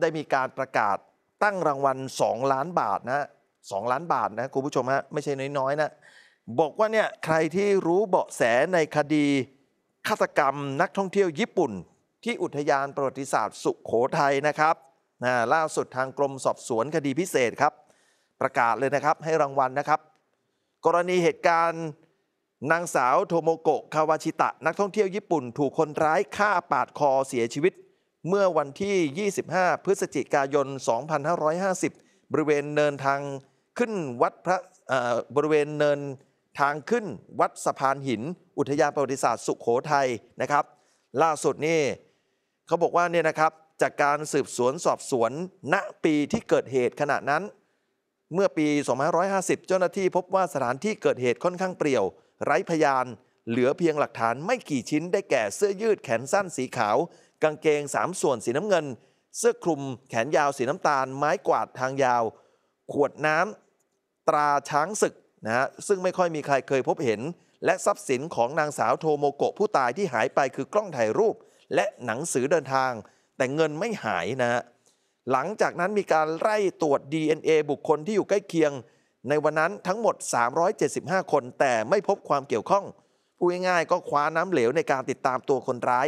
ได้มีการประกาศตั้งรางวัล 2 ล้านบาทนะสล้านบาทนะคุณผู้ชมฮะไม่ใช่น้อยๆนะบอกว่าเนี่ยใครที่รู้เบาะแสในคดีฆาตกรรมนักท่องเที่ยวญี่ปุ่น ที่อุทยานประวัติศาสตร์สุขโขทัยนะครับนะล่าสุดทางกรมสอบสวนคดีพิเศษครับ ประกาศเลยนะครับให้รางวัลนะครับ กรณีเหตุการณ์นางสาวโทโมโกะคาวาชิตะนักท่องเที่ยวญี่ปุ่นถูกคนร้ายฆ่าปาดคอเสียชีวิตเมื่อวันที่ 25 พฤศจิกายน 2550 บริเวณเนินทางขึ้นวัดพระบริเวณเนินทางขึ้นวัดสะพานหิน อุทยานประวัติศาสตร์สุขโขทัยนะครับ ล่าสุดนี่เขาบอกว่าเนี่ยนะครับจากการสืบสวนสอบสวน ณ ปีที่เกิดเหตุขณะนั้น เมื่อปี 2550 เจ้าหน้าที่พบว่าสถานที่เกิดเหตุค่อนข้างเปรี่ยว ไร้พยาน เหลือเพียงหลักฐานไม่กี่ชิ้นได้แก่เสื้อยืดแขนสั้นสีขาวกางเกง 3 ส่วนสีน้ำเงิน เสื้อคลุมแขนยาวสีน้ำตาลไม้กวาดทางยาว ขวดน้ำ ตราช้างศึกนะฮะซึ่งไม่ค่อยมีใครเคยพบเห็น และทรัพย์สินของนางสาวโทโมโกะผู้ตายที่หายไปคือกล้องถ่ายรูปและหนังสือเดินทาง แต่เงินไม่หายนะฮะหลังจากนั้นมีการไล่ตรวจ DNA บุคคลที่อยู่ใกล้เคียง ในวันนั้นทั้งหมด 375 คน แต่ไม่พบความเกี่ยวข้องพูดง่ายๆก็คว้าน้ำเหลวในการติดตามตัวคนร้าย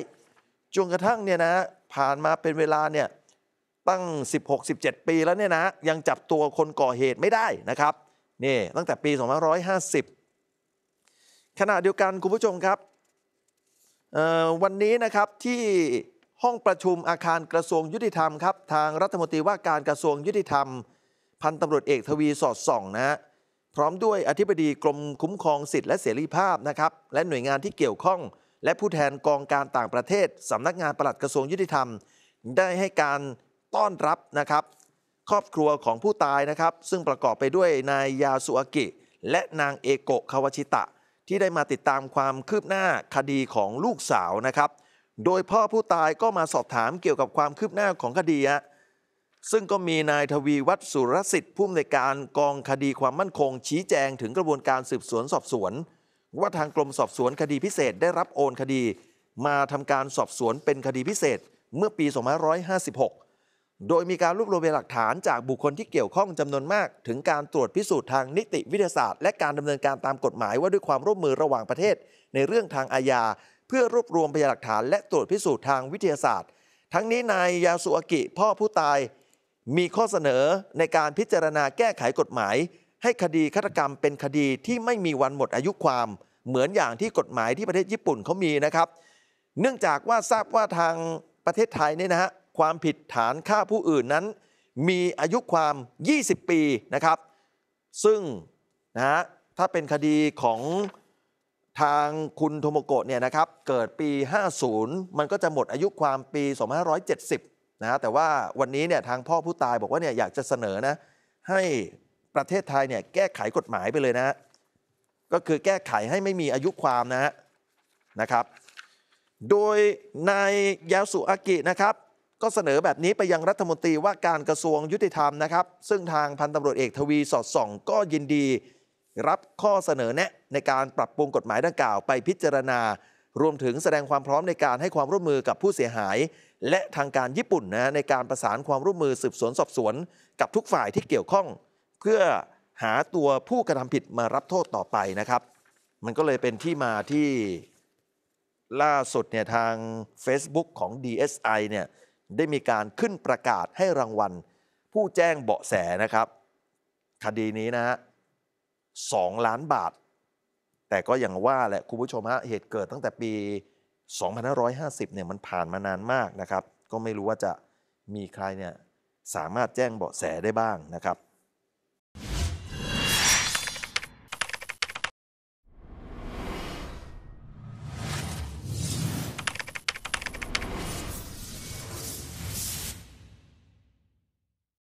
จนกระทั่งเนี่ยนะผ่านมาเป็นเวลาเนี่ยตั้ง 16-17 ปีแล้วเนี่ยนะยังจับตัวคนก่อเหตุไม่ได้นะครับนี่ตั้งแต่ปี 2550 ขณะเดียวกันคุณผู้ชมครับ วันนี้นะครับที่ห้องประชุมอาคารกระทรวงยุติธรรมครับทางรัฐมนตรีว่าการกระทรวงยุติธรรม พันตำรวจเอกทวีสอดส่องนะฮะพร้อมด้วยอธิบดีกรมคุ้มครองสิทธิและเสรีภาพนะครับและหน่วยงานที่เกี่ยวข้องและผู้แทนกองการต่างประเทศสำนักงานปลัดกระทรวงยุติธรรม ได้ให้การต้อนรับนะครับครอบครัวของผู้ตายนะครับซึ่งประกอบไปด้วยนายยาสุอากิและนางเอโกะคาวาชิตะ ที่ได้มาติดตามความคืบหน้าคดีของลูกสาวนะครับ โดยพ่อผู้ตายก็มาสอบถามเกี่ยวกับความคืบหน้าของคดีอะซึ่งก็มีนายทวีวัฒสุรสิทธิ์ ผู้อำนวยการกองคดีความมั่นคง ชี้แจงถึงกระบวนการสืบสวนสอบสวนว่าทางกรมสอบสวนคดีพิเศษได้รับโอนคดี มาทำการสอบสวนเป็นคดีพิเศษ เมื่อปี 2556 โดยมีการรวบรวมหลักฐานจากบุคคลที่เกี่ยวข้องจำนวนมาก ถึงการตรวจพิสูจน์ทางนิติวิทยาศาสตร์และการดำเนินการตามกฎหมาย ว่าด้วยความร่วมมือระหว่างประเทศ ในเรื่องทางอาญาเพื่อรวบรวมพยานหลักฐาน และตรวจพิสูจน์ทางวิทยาศาสตร์ ทั้งนี้นายยาสุอากิพ่อผู้ตาย มีข้อเสนอในการพิจารณาแก้ไขกฎหมายให้คดีฆาตกรรมเป็นคดีที่ไม่มีวันหมดอายุความเหมือนอย่างที่กฎหมายที่ประเทศญี่ปุ่นเขามีนะครับ เนื่องจากว่าทราบว่าทางประเทศไทยเนี่ยนะฮะความผิดฐานฆ่าผู้อื่นนั้นมีอายุความ 20 ปีนะครับซึ่งนะฮะถ้าเป็นคดีของทางคุณโทโมโกะเนี่ยนะครับเกิดปี 50 มันก็จะหมดอายุความปี 2570นะแต่ว่าวันนี้เนี่ยทางพ่อผู้ตายบอกว่าเนี่ยอยากจะเสนอนะให้ประเทศไทยเนี่ยแก้ไขกฎหมายไปเลยนะ ก็คือแก้ไขให้ไม่มีอายุความนะฮะนะครับ โดยนายยาสุอากินะครับก็เสนอแบบนี้ไปยังรัฐมนตรีว่าการกระทรวงยุติธรรมนะครับ ซึ่งทางพันตำรวจเอกทวีสอดส่องก็ยินดีรับข้อเสนอแนะ ในการปรับปรุงกฎหมายดังกล่าวไปพิจารณารวมถึงแสดงความพร้อมในการให้ความร่วมมือกับผู้เสียหาย และทางการญี่ปุ่นนะในการประสานความร่วมมือสืบสวนสอบสวนกับทุกฝ่ายที่เกี่ยวข้องเพื่อหาตัวผู้กระทำผิดมารับโทษต่อไปนะครับ มันก็เลยเป็นที่มาที่ล่าสุดเนี่ยทาง Facebook ของ DSI เนี่ยได้มีการขึ้นประกาศให้รางวัลผู้แจ้งเบาะแสนะครับคดีนี้นะฮะสองล้านบาท แต่ก็อย่างว่าแหละคุณผู้ชมฮะเหตุเกิดตั้งแต่ปี 2550เนี่ยมันผ่านมานานมากนะครับ ก็ไม่รู้ว่าจะมีใครเนี่ยสามารถแจ้งเบาะแสได้บ้างนะครับ